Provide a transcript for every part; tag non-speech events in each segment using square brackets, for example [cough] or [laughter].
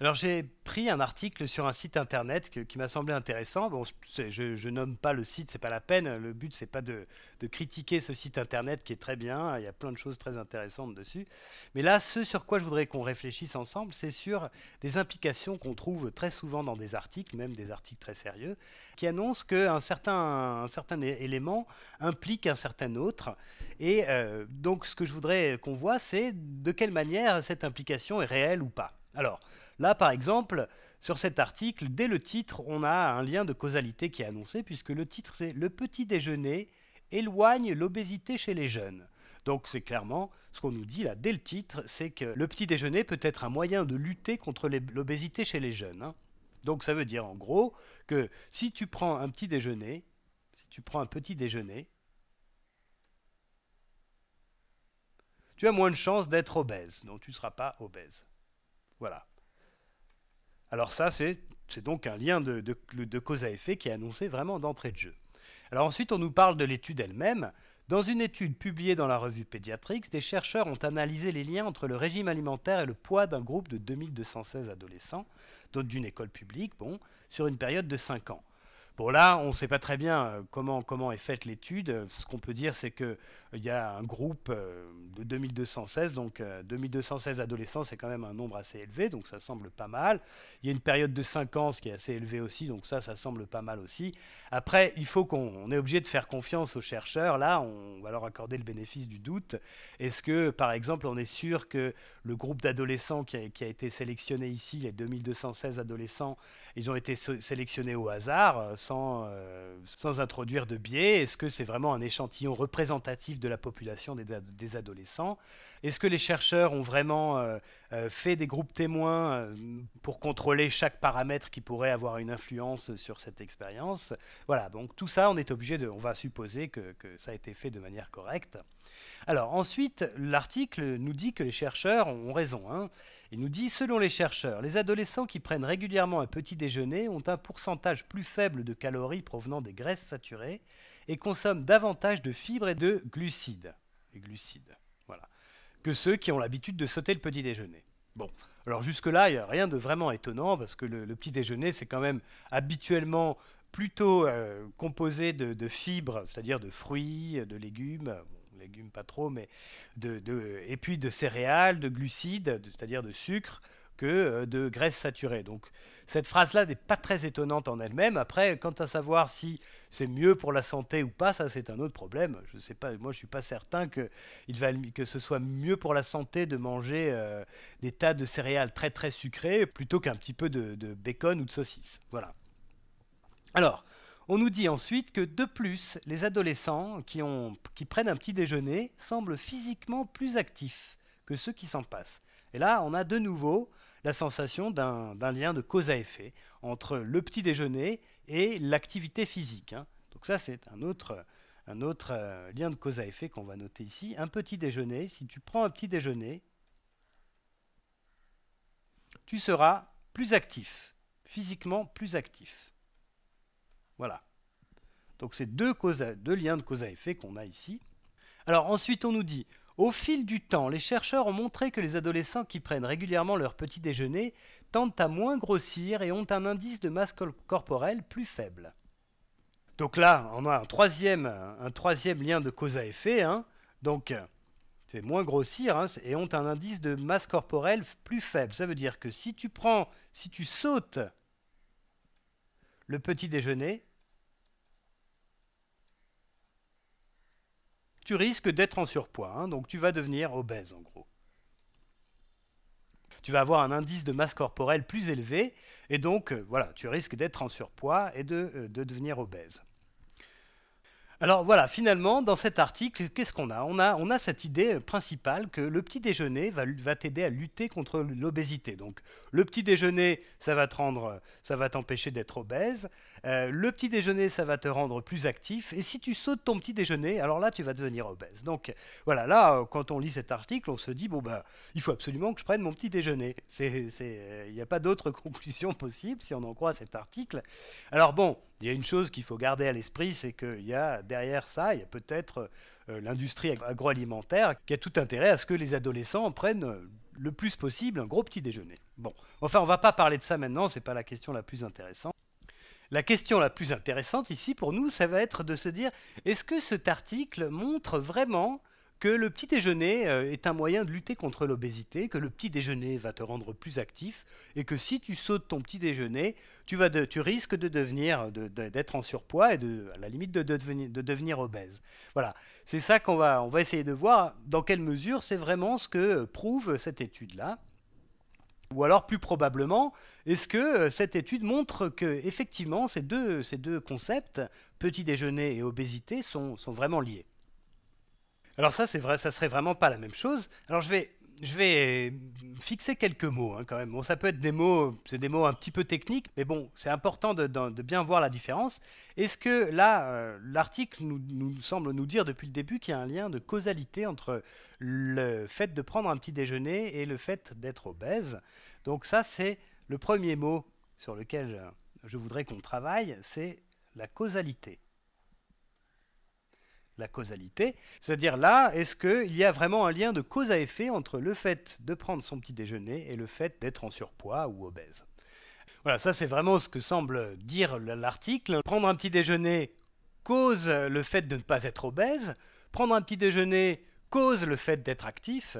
Alors j'ai pris un article sur un site internet qui m'a semblé intéressant. Bon, je, je, nomme pas le site, c'est pas la peine. Le but c'est pas de, critiquer ce site internet qui est très bien. Il y a plein de choses très intéressantes dessus. Mais là, ce sur quoi je voudrais qu'on réfléchisse ensemble, c'est sur des implications qu'on trouve très souvent dans des articles, même des articles très sérieux, qui annoncent qu'un certain, un certain élément implique un certain autre. Et euh, donc ce que je voudrais qu'on voit, c'est de quelle manière cette implication est réelle ou pas. Alors, Là, par exemple, sur cet article, dès le titre, on a un lien de causalité qui est annoncé, puisque le titre, c'est Le petit déjeuner éloigne l'obésité chez les jeunes. Donc c'est clairement ce qu'on nous dit là dès le titre, c'est que le petit déjeuner peut être un moyen de lutter contre l'obésité chez les jeunes. Hein. Donc ça veut dire en gros que si tu prends un petit déjeuner, si tu prends un petit déjeuner, tu as moins de chances d'être obèse, donc tu ne seras pas obèse. Voilà. Alors ça, c'est donc un lien de, cause à effet qui est annoncé vraiment d'entrée de jeu. Alors ensuite, on nous parle de l'étude elle-même. Dans une étude publiée dans la revue Pédiatrix, des chercheurs ont analysé les liens entre le régime alimentaire et le poids d'un groupe de 2216 adolescents, d'autres d'une école publique, bon, sur une période de 5 ans. Bon là, on ne sait pas très bien euh, comment, comment est faite l'étude. Ce qu'on peut dire, c'est qu'il euh, y a un groupe euh, de 2216, donc 2216 adolescents, c'est quand même un nombre assez élevé, donc ça semble pas mal. Il y a une période de 5 ans, ce qui est assez élevé aussi, donc ça, ça semble pas mal aussi. Après, il faut qu'on est obligé de faire confiance aux chercheurs. Là, on va leur accorder le bénéfice du doute. Est-ce que, par exemple, on est sûr que le groupe d'adolescents qui a, qui a été sélectionné ici, les 2216 adolescents, ils ont été sélectionnés au hasard sans, euh, sans introduire de biais Est-ce que c'est vraiment un échantillon représentatif de la population des, adolescents Est-ce que les chercheurs ont vraiment euh, euh, fait des groupes témoins pour contrôler chaque paramètre qui pourrait avoir une influence sur cette expérience Voilà, donc tout ça, on est obligé de, on va supposer que, que ça a été fait de manière correcte. Alors ensuite, l'article nous dit que les chercheurs ont raison. Hein. Il nous dit, selon les chercheurs, les adolescents qui prennent régulièrement un petit déjeuner ont un pourcentage plus faible de calories provenant des graisses saturées et consomment davantage de fibres et de glucides. Les glucides, voilà. Que ceux qui ont l'habitude de sauter le petit déjeuner. Bon, alors jusque-là, il n'y a rien de vraiment étonnant parce que le, petit déjeuner, c'est quand même habituellement plutôt euh, composé de, fibres, c'est-à-dire de fruits, de légumes légumes pas trop, mais de, de, et puis de céréales, de glucides, c'est-à-dire de sucre, que euh, de graisses saturées. Donc cette phrase-là n'est pas très étonnante en elle-même. Après, quant à savoir si c'est mieux pour la santé ou pas, ça c'est un autre problème. Je sais pas, moi je suis pas certain que, il va, que ce soit mieux pour la santé de manger euh, des tas de céréales très très sucrées plutôt qu'un petit peu de, de bacon ou de saucisse. Voilà. Alors, on nous dit ensuite que de plus, les adolescents qui, prennent un petit déjeuner semblent physiquement plus actifs que ceux qui s'en passent. Et là, on a de nouveau la sensation d'un lien de cause à effet entre le petit déjeuner et l'activité physique. Hein. Donc ça, c'est un autre, euh, lien de cause à effet qu'on va noter ici. Un petit déjeuner, si tu prends un petit déjeuner, tu seras plus actif, physiquement plus actif. Voilà. Donc c'est deux, liens de cause à effet qu'on a ici. Alors ensuite on nous dit, au fil du temps, les chercheurs ont montré que les adolescents qui prennent régulièrement leur petit déjeuner tendent à moins grossir et ont un indice de masse corporelle plus faible. Donc là, on a un troisième, lien de cause à effet. Hein. Donc c'est moins grossir hein, et ont un indice de masse corporelle plus faible. Ça veut dire que si tu prends, si tu sautes le petit déjeuner, tu risques d'être en surpoids. Hein. donc tu vas devenir obèse en gros. Tu vas avoir un indice de masse corporelle plus élevé et donc euh, voilà, tu risques d'être en surpoids et de euh, devenir obèse. Alors voilà, finalement, dans cet article, qu'est-ce qu'on a on, a cette idée principale que le petit déjeuner va, t'aider à lutter contre l'obésité. Donc le petit déjeuner, ça va te rendre, ça va t'empêcher d'être obèse. Euh, le petit déjeuner, ça va te rendre plus actif. Et si tu sautes ton petit déjeuner, alors là, tu vas devenir obèse. Donc voilà, là, quand on lit cet article, on se dit bon ben, il faut absolument que je prenne mon petit déjeuner. Euh, il n'y a pas d'autre [laughs] conclusion possible si on en croit cet article. Alors bon. Il y a une chose qu'il faut garder à l'esprit, c'est qu'il y a derrière ça, il y a peut-être euh, l'industrie agroalimentaire qui a tout intérêt à ce que les adolescents prennent euh, le plus possible un gros petit déjeuner. Bon, enfin, on va pas parler de ça maintenant, c'est pas la question la plus intéressante. La question la plus intéressante ici pour nous, ça va être de se dire est-ce que cet article montre vraiment que le petit déjeuner euh, est un moyen de lutter contre l'obésité, que le petit déjeuner va te rendre plus actif et que si tu sautes ton petit déjeuner, tu, risques de devenir, d'être en surpoids et de, à la limite de, devenir, de devenir, obèse. Voilà, c'est ça qu'on va, on va essayer de voir dans quelle mesure c'est vraiment ce que euh, prouve cette étude-là. Ou alors plus probablement, est-ce que euh, cette étude montre que effectivement ces deux, ces deux concepts, petit déjeuner et obésité, sont vraiment liés alors ça, c'est vrai, ça serait vraiment pas la même chose. Alors je vais, fixer quelques mots hein, quand même. Bon, ça peut être des mots, c'est des mots un petit peu techniques, mais bon, c'est important de, bien voir la différence. Est-ce que là, euh, l'article nous, semble nous dire depuis le début qu'il y a un lien de causalité entre le fait de prendre un petit déjeuner et le fait d'être obèse Donc ça, c'est le premier mot sur lequel je voudrais qu'on travaille, c'est la causalité la causalité. C'est-à-dire là, est-ce qu'il y a vraiment un lien de cause à effet entre le fait de prendre son petit déjeuner et le fait d'être en surpoids ou obèse Voilà, ça c'est vraiment ce que semble dire l'article. Prendre un petit déjeuner cause le fait de ne pas être obèse, prendre un petit déjeuner cause le fait d'être actif,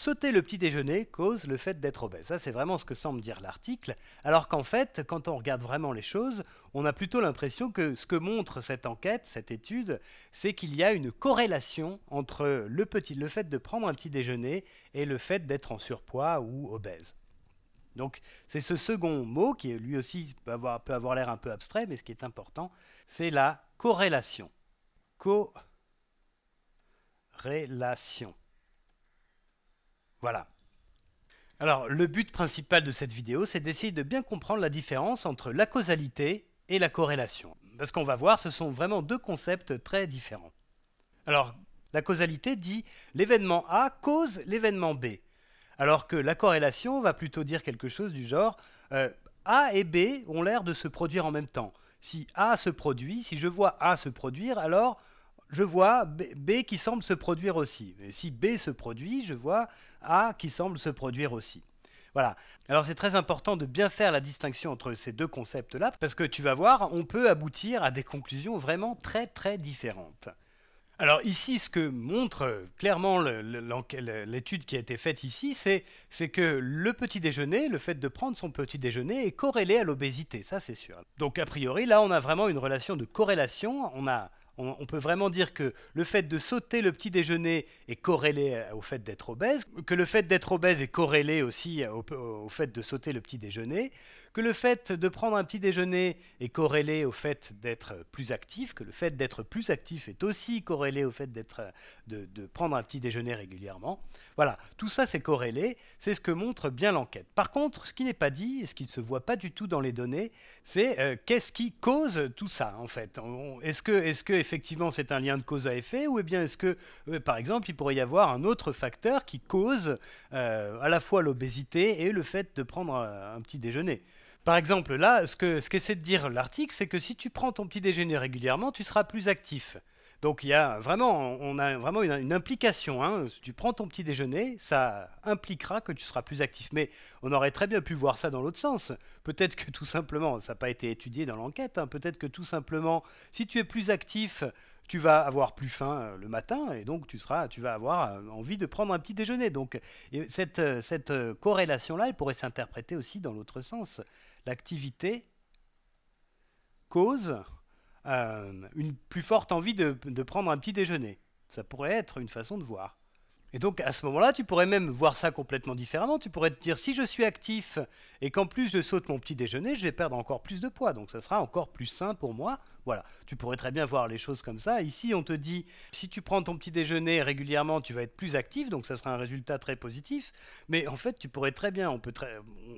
Sauter le petit déjeuner cause le fait d'être obèse. Ça, c'est vraiment ce que semble dire l'article. Alors qu'en fait, quand on regarde vraiment les choses, on a plutôt l'impression que ce que montre cette enquête, cette étude, c'est qu'il y a une corrélation entre le, petit, le fait de prendre un petit déjeuner et le fait d'être en surpoids ou obèse. Donc c'est ce second mot qui lui aussi peut avoir, avoir l'air un peu abstrait, mais ce qui est important, c'est la corrélation. Co-rélation. Voilà. Alors, le but principal de cette vidéo, c'est d'essayer de bien comprendre la différence entre la causalité et la corrélation. Parce qu'on va voir, ce sont vraiment deux concepts très différents. Alors, la causalité dit l'événement A cause l'événement B, alors que la corrélation va plutôt dire quelque chose du genre euh, A et B ont l'air de se produire en même temps. Si A se produit, si je vois A se produire, alors je vois B, qui semble se produire aussi. Et si B se produit, je vois A qui semble se produire aussi. Voilà. Alors c'est très important de bien faire la distinction entre ces deux concepts-là, parce que tu vas voir, on peut aboutir à des conclusions vraiment très très différentes. Alors ici, ce que montre euh, clairement l'étude qui a été faite ici, c'est que le petit déjeuner, le fait de prendre son petit déjeuner est corrélé à l'obésité, ça c'est sûr. Donc a priori, là on a vraiment une relation de corrélation, on a on, peut vraiment dire que le fait de sauter le petit déjeuner est corrélé au fait d'être obèse, que le fait d'être obèse est corrélé aussi au fait de sauter le petit déjeuner, que le fait de prendre un petit déjeuner est corrélé au fait d'être plus actif, que le fait d'être plus actif est aussi corrélé au fait de, prendre un petit déjeuner régulièrement. Voilà, tout ça c'est corrélé, c'est ce que montre bien l'enquête. Par contre, ce qui n'est pas dit et ce qui ne se voit pas du tout dans les données, c'est euh, qu'est-ce qui cause tout ça en fait. Est-ce que, effectivement c'est un lien de cause à effet ou eh bien est-ce que euh, par exemple il pourrait y avoir un autre facteur qui cause euh, à la fois l'obésité et le fait de prendre un petit déjeuner par exemple, là, ce que ce qu'essaie de dire l'article, c'est que si tu prends ton petit déjeuner régulièrement, tu seras plus actif. Donc il y a vraiment, on a vraiment une, implication. Hein. Si tu prends ton petit déjeuner, ça impliquera que tu seras plus actif. Mais on aurait très bien pu voir ça dans l'autre sens. Peut-être que tout simplement, ça n'a pas été étudié dans l'enquête. Hein. Peut-être que tout simplement, si tu es plus actif, tu vas avoir plus faim euh, le matin et donc tu seras, tu vas avoir euh, envie de prendre un petit déjeuner. Donc cette euh, corrélation-là, elle pourrait s'interpréter aussi dans l'autre sens l'activité cause euh, une plus forte envie de, de prendre un petit déjeuner. Ça pourrait être une façon de voir. Et donc à ce moment-là, tu pourrais même voir ça complètement différemment. Tu pourrais te dire si je suis actif et qu'en plus je saute mon petit déjeuner, je vais perdre encore plus de poids. Donc ça sera encore plus sain pour moi voilà, tu pourrais très bien voir les choses comme ça. Ici, on te dit, si tu prends ton petit déjeuner régulièrement, tu vas être plus actif, donc ça sera un résultat très positif. Mais en fait, tu pourrais très bien, on peut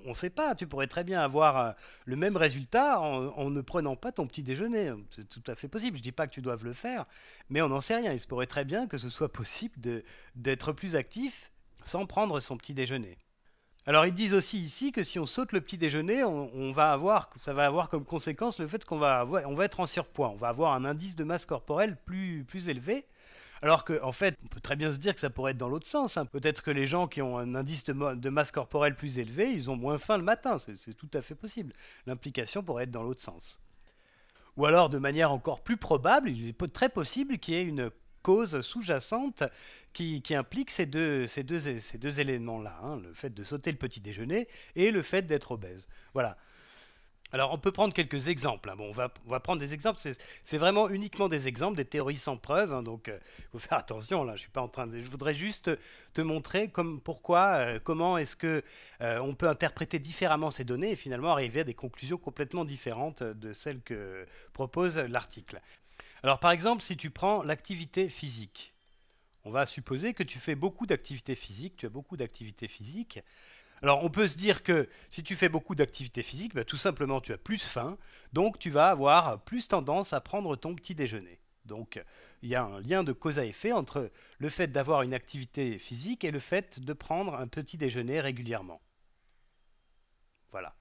on sait pas, tu pourrais très bien avoir euh, le même résultat en, ne prenant pas ton petit déjeuner. C'est tout à fait possible. Je dis pas que tu dois le faire, mais on n'en sait rien. Il se pourrait très bien que ce soit [laughs] possible d'être plus actif sans prendre son petit déjeuner. Alors ils disent aussi ici que si on saute le petit déjeuner, on, va avoir, ça va avoir comme conséquence le fait qu'on va, on va être en surpoids, on va avoir un indice de masse corporelle plus, plus élevé. Alors qu'en en fait, on peut très bien se dire que ça pourrait être dans l'autre sens. Hein. Peut-être que les gens qui ont un indice de, de, masse corporelle plus élevé, ils ont moins faim le matin, c'est tout à fait possible. L'implication pourrait être dans l'autre sens. Ou alors, de manière encore plus probable, il est très possible qu'il y ait une causes sous jacentes qui, impliquent ces deux, éléments-là, hein, le fait de sauter le petit déjeuner et le fait d'être obèse. Voilà. Alors on peut prendre quelques exemples. Hein. Bon, on, va, prendre des exemples. C'est vraiment uniquement des exemples, des théories sans preuve. Hein. donc il euh, faut faire attention. Là, je suis pas en train de. Je voudrais juste te montrer comme, pourquoi, euh, comment est-ce que euh, on peut interpréter différemment ces données et finalement arriver à des conclusions complètement différentes de celles que propose l'article. Alors par exemple, si tu prends l'activité physique, on va supposer que tu fais beaucoup d'activités physiques, tu as beaucoup d'activité physique. Alors on peut se dire que si tu fais beaucoup d'activités physiques, bah, tout simplement tu as plus faim, donc tu vas avoir plus tendance à prendre ton petit déjeuner. Donc il y a un lien de cause à effet entre le fait d'avoir une activité physique et le fait de prendre un petit déjeuner régulièrement. Voilà.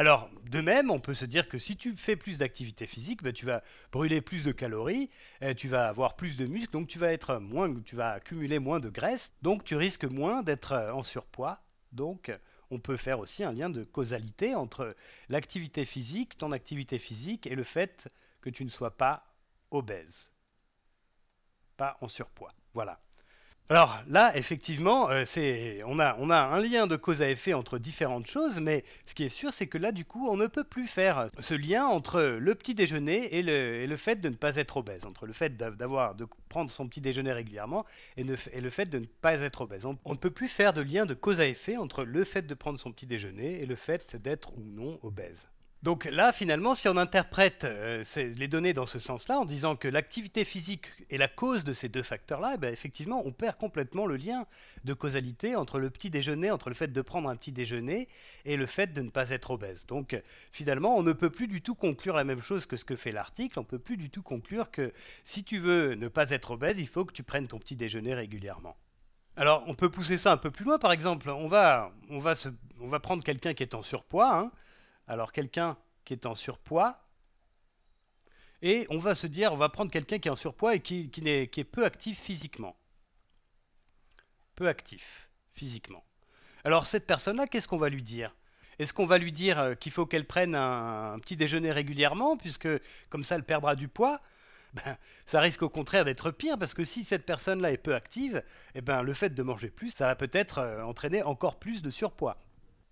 Alors, de même, on peut se dire que si tu fais plus d'activité physique, ben, tu vas brûler plus de calories, euh, tu vas avoir plus de muscles, donc tu vas être moins, tu vas accumuler moins de graisse, donc tu risques moins d'être euh, en surpoids. Donc, on peut faire aussi un lien de causalité entre l'activité physique, ton activité physique et le fait que tu ne sois pas obèse, pas en surpoids. Voilà. Alors là, effectivement, euh, on, a, un lien de cause à effet entre différentes choses, mais ce qui est sûr, c'est que là, du coup, on ne peut plus faire ce lien entre le petit déjeuner et le, fait de ne pas être obèse, entre le fait d'avoir, de prendre son petit déjeuner régulièrement et, le fait de ne pas être obèse. on, ne peut plus faire de lien de cause à effet entre le fait de prendre son petit déjeuner et le fait d'être ou non obèse. Donc là, finalement, si on interprète euh, les données dans ce sens-là, en disant que l'activité physique est la cause de ces deux facteurs-là, eh ben, effectivement, on perd complètement le lien de causalité entre le petit déjeuner, entre le fait de prendre un petit déjeuner et le fait de ne pas être obèse. Donc finalement, on ne peut plus du tout conclure la même chose que ce que fait l'article, on ne peut plus du tout conclure que si tu veux ne pas être obèse, il faut que tu prennes ton petit déjeuner régulièrement. Alors on peut pousser ça un peu plus loin, par exemple, on va, on va, on va prendre quelqu'un qui est en surpoids. Hein, alors quelqu'un qui est en surpoids, et on va se dire, on va prendre quelqu'un qui est en surpoids et qui, qui, est, qui est peu actif physiquement. Peu actif physiquement. Alors cette personne-là, qu'est-ce qu'on va lui dire est-ce qu'on va lui dire euh, qu'il faut qu'elle prenne un, petit déjeuner régulièrement, puisque comme ça elle perdra du poids ben, ça risque au contraire d'être pire parce que si cette personne-là est peu active, eh ben, le fait de manger plus, ça va peut-être euh, entraîner encore plus de surpoids.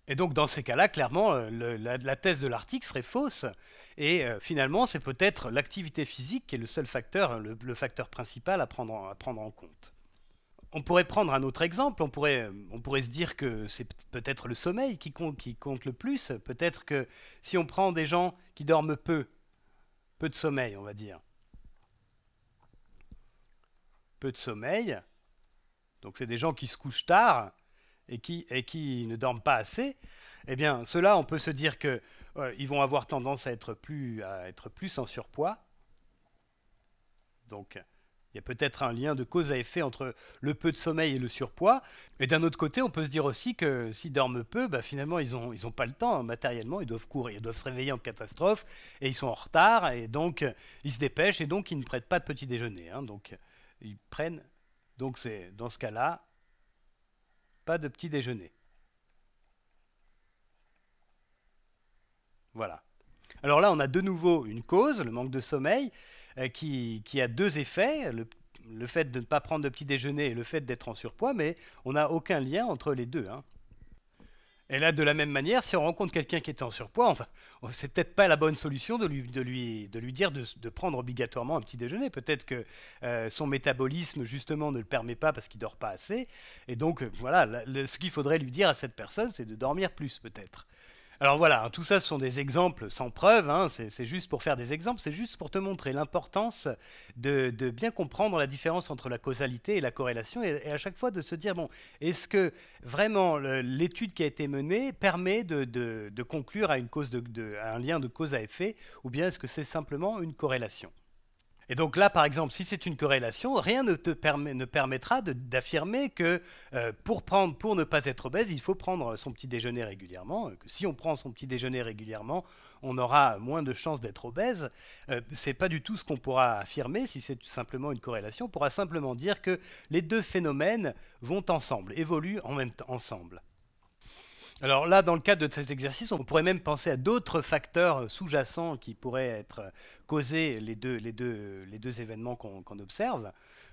Et donc dans ces cas-là, clairement, euh, la, thèse de l'article serait fausse. Et euh, finalement, c'est peut-être l'activité physique qui est le seul facteur, hein, le, facteur principal à prendre, en, à prendre, en compte. On pourrait prendre un autre exemple, on pourrait, euh, on pourrait se dire que c'est peut-être le sommeil qui compte, qui compte le plus, peut-être que si on prend des gens qui dorment peu, peu de sommeil, on va dire, peu de sommeil, donc c'est des gens qui se couchent tard, et qui, ne dorment pas assez, eh bien, ceux-là, on peut se dire qu'ils euh, ils vont avoir tendance à être plus, à être plus en surpoids. Donc, il y a peut-être un lien de cause à effet entre le peu de sommeil et le surpoids. Mais d'un autre côté, on peut se dire aussi que s'ils dorment peu, bah, finalement, ils n'ont ils ont pas le temps hein, matériellement. Ils doivent courir, ils doivent se réveiller en catastrophe et ils sont en retard. Et donc, ils se dépêchent et donc ils ne prêtent pas de petit déjeuner. Hein. donc, ils prennent. Donc, c'est dans ce cas-là, pas de petit déjeuner. Voilà. Alors là, on a de nouveau une cause, le manque de sommeil, euh, qui, a deux effets, le, fait de ne pas prendre de petit déjeuner et le fait d'être en surpoids, mais on n'a aucun lien entre les deux. Hein. Et là, de la même manière, si on rencontre quelqu'un qui est en surpoids, enfin, oh, c'est peut-être pas la bonne solution de lui, de lui, de lui dire de, prendre obligatoirement un petit déjeuner. Peut-être que euh, son métabolisme, justement, ne le permet pas parce qu'il dort pas assez. Et donc, euh, voilà, ce qu'il faudrait lui dire à cette personne, c'est de dormir plus, peut-être. Alors voilà, hein, tout ça ce sont des exemples sans preuve, hein, c'est juste pour faire des exemples, c'est juste pour te montrer l'importance de, bien comprendre la différence entre la causalité et la corrélation, et, à chaque fois de se dire, bon, est-ce que vraiment l'étude qui a été menée permet de, conclure à, une cause à un lien de cause à effet, ou bien est-ce que c'est simplement une corrélation et donc là, par exemple, si c'est une corrélation, rien ne te ne permettra d'affirmer que euh, pour prendre, pour ne pas être obèse, il faut prendre son petit déjeuner régulièrement. Euh, que si on prend son petit déjeuner régulièrement, on aura moins de chances d'être obèse. Euh, c'est pas du tout ce qu'on pourra affirmer si c'est simplement une corrélation. On pourra simplement dire que les deux phénomènes vont ensemble, évoluent en même temps ensemble. Alors là, dans le cadre de ces exercices, on pourrait même penser à d'autres facteurs sous-jacents qui pourraient être causés les deux, événements qu'on observe.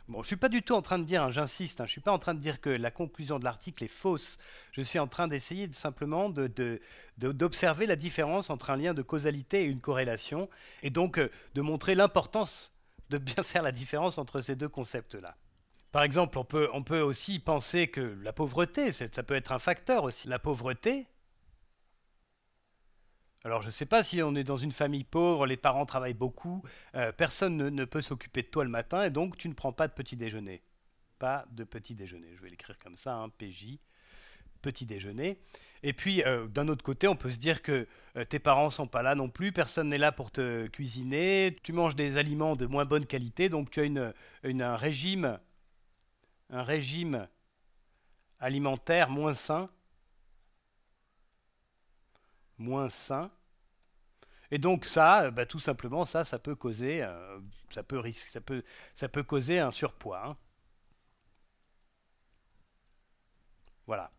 Bon, je ne suis pas du tout en train de dire, hein, j'insiste, hein, je ne suis pas en train de dire que la conclusion de l'article est fausse. Je suis en train d'essayer simplement d'observer la différence entre un lien de causalité et une corrélation, et donc euh, de montrer l'importance de bien faire la différence entre ces deux concepts-là. Par exemple, on peut, on peut aussi penser que la pauvreté, ça peut être un facteur aussi. La pauvreté, alors je ne sais pas si on est dans une famille pauvre, les parents travaillent beaucoup, euh, personne ne, peut s'occuper de toi le matin et donc tu ne prends pas de petit déjeuner. Pas de petit déjeuner, je vais l'écrire comme ça, un hein, PJ, petit déjeuner. Et puis euh, d'un autre côté, on peut se dire que euh, tes parents sont pas là non plus, personne n'est là pour te cuisiner, tu manges des aliments de moins bonne qualité, donc tu as un régime un régime alimentaire moins sain, moins sain. Et donc ça, bah, tout simplement, ça, ça peut causer, euh, ça, peut ça, peut, ça peut causer un surpoids. Hein. Voilà.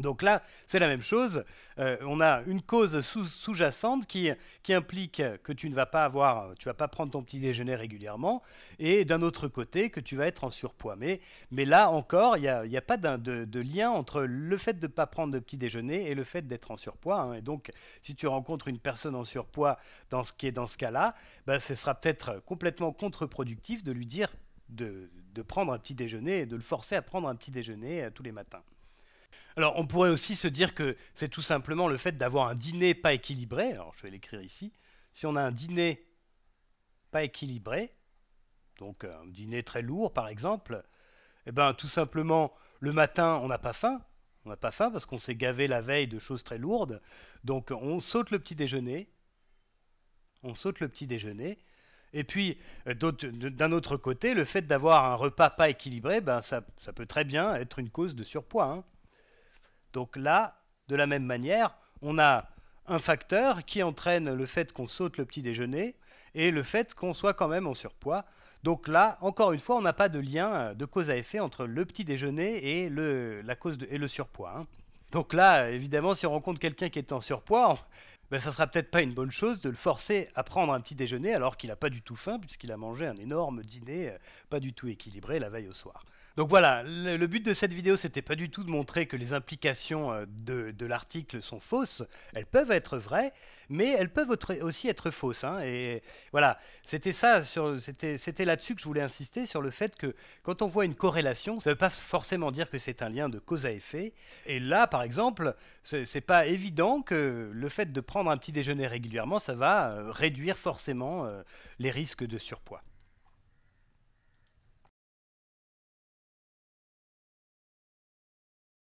Donc là, c'est la même chose. Euh, on a une cause sous-jacente qui, implique que tu ne vas pas avoir, tu vas pas prendre ton petit déjeuner régulièrement, et d'un autre côté que tu vas être en surpoids. Mais, là encore, il n'y a, pas de, lien entre le fait de ne pas prendre de petit déjeuner et le fait d'être en surpoids. Hein. Et donc, si tu rencontres une personne en surpoids dans ce qui est dans ce cas-là, bah, ce sera peut-être complètement contre-productif de lui dire de prendre un petit déjeuner et de le forcer à prendre un petit déjeuner euh, tous les matins. Alors, on pourrait aussi se dire que c'est tout simplement le fait d'avoir un dîner pas équilibré. Alors, je vais l'écrire ici. Si on a un dîner pas équilibré, donc un dîner très lourd par exemple, eh bien, tout simplement, le matin, on n'a pas faim. On n'a pas faim parce qu'on s'est gavé la veille de choses très lourdes. Donc, on saute le petit déjeuner. On saute le petit déjeuner. Et puis, euh, d'un autre côté, le fait d'avoir un repas pas équilibré, ben, ça, ça, peut très bien être une cause de surpoids. Hein. Donc là, de la même manière, on a un facteur qui entraîne le fait qu'on saute le petit déjeuner et le fait qu'on soit quand même en surpoids. Donc là, encore une fois, on n'a pas de lien de cause à effet entre le petit déjeuner et le, la cause et le surpoids. Hein. Donc là, évidemment, si on rencontre quelqu'un qui est en surpoids, ne ben, ça sera peut-être pas une bonne chose de le forcer à prendre un petit déjeuner alors qu'il n'a pas du tout faim puisqu'il a mangé un énorme dîner euh, pas du tout équilibré la veille au soir. Donc voilà, le, but de cette vidéo, c'était pas du tout de montrer que les implications euh, de, l'article sont fausses. Elles peuvent être vraies, mais elles peuvent aussi être fausses. Hein. et voilà, c'était ça, c'était là-dessus que je voulais insister sur le fait que quand on voit une corrélation, ça ne veut pas forcément dire que c'est un lien de cause à effet. Et là, par exemple, n'est pas évident que le fait de prendre un petit déjeuner régulièrement, ça va euh, réduire forcément euh, les risques de surpoids.